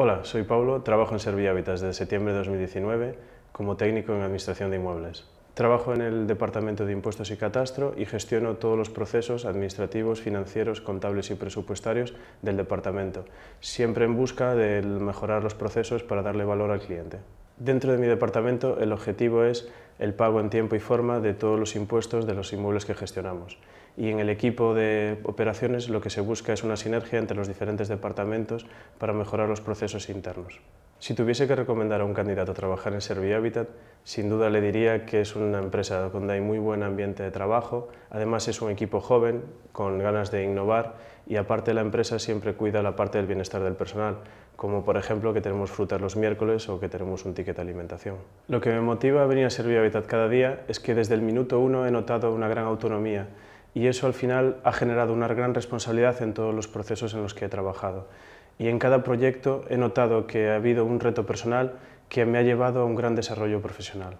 Hola, soy Pablo, trabajo en Servillábitas desde septiembre de 2019 como técnico en Administración de Inmuebles. Trabajo en el Departamento de Impuestos y Catastro y gestiono todos los procesos administrativos, financieros, contables y presupuestarios del departamento, siempre en busca de mejorar los procesos para darle valor al cliente. Dentro de mi departamento el objetivo es el pago en tiempo y forma de todos los impuestos de los inmuebles que gestionamos. Y en el equipo de operaciones lo que se busca es una sinergia entre los diferentes departamentos para mejorar los procesos internos. Si tuviese que recomendar a un candidato a trabajar en Habitat, sin duda le diría que es una empresa donde hay muy buen ambiente de trabajo, además es un equipo joven, con ganas de innovar y aparte la empresa siempre cuida la parte del bienestar del personal, como por ejemplo que tenemos frutas los miércoles o que tenemos un ticket de alimentación. Lo que me motiva a venir a Habitat cada día es que desde el minuto uno he notado una gran autonomía y eso al final ha generado una gran responsabilidad en todos los procesos en los que he trabajado. Y en cada proyecto he notado que ha habido un reto personal que me ha llevado a un gran desarrollo profesional.